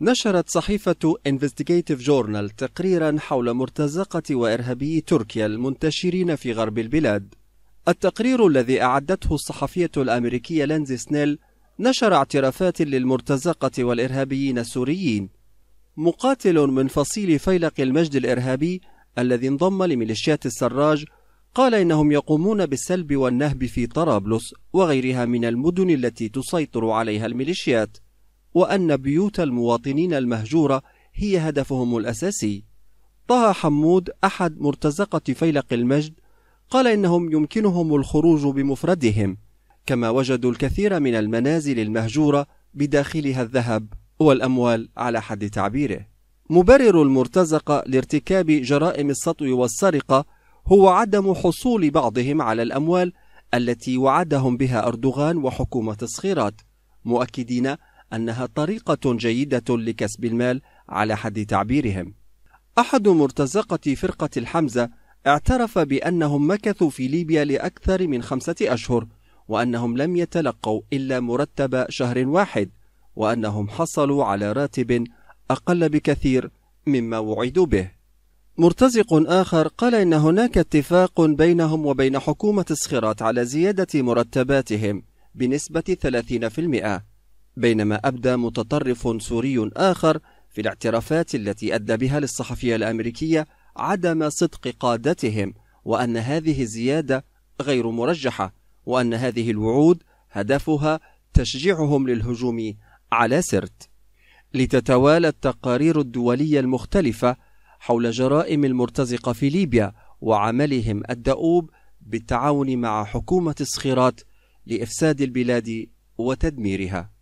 نشرت صحيفة Investigative Journal تقريرا حول مرتزقة وإرهابي تركيا المنتشرين في غرب البلاد التقرير الذي أعدته الصحفية الأمريكية لينزي سنيل نشر اعترافات للمرتزقة والإرهابيين السوريين مقاتل من فصيل فيلق المجد الإرهابي الذي انضم لميليشيات السراج قال إنهم يقومون بالسلب والنهب في طرابلس وغيرها من المدن التي تسيطر عليها الميليشيات وأن بيوت المواطنين المهجورة هي هدفهم الأساسي طه حمود أحد مرتزقة فيلق المجد قال إنهم يمكنهم الخروج بمفردهم كما وجدوا الكثير من المنازل المهجورة بداخلها الذهب والأموال على حد تعبيره مبرر المرتزقة لارتكاب جرائم السطو والسرقة هو عدم حصول بعضهم على الأموال التي وعدهم بها أردوغان وحكومة الصخيرات مؤكدين أنها طريقة جيدة لكسب المال على حد تعبيرهم أحد مرتزقة فرقة الحمزة اعترف بأنهم مكثوا في ليبيا لأكثر من خمسة أشهر وأنهم لم يتلقوا إلا مرتب شهر واحد وأنهم حصلوا على راتب أقل بكثير مما وعدوا به مرتزق آخر قال إن هناك اتفاق بينهم وبين حكومة الصخرات على زيادة مرتباتهم بنسبة 30% بينما أبدى متطرف سوري آخر في الاعترافات التي أدى بها للصحفية الأمريكية عدم صدق قادتهم وأن هذه الزيادة غير مرجحة وأن هذه الوعود هدفها تشجيعهم للهجوم على سرت لتتوالى التقارير الدولية المختلفة حول جرائم المرتزقة في ليبيا وعملهم الدؤوب بالتعاون مع حكومة الصخيرات لإفساد البلاد وتدميرها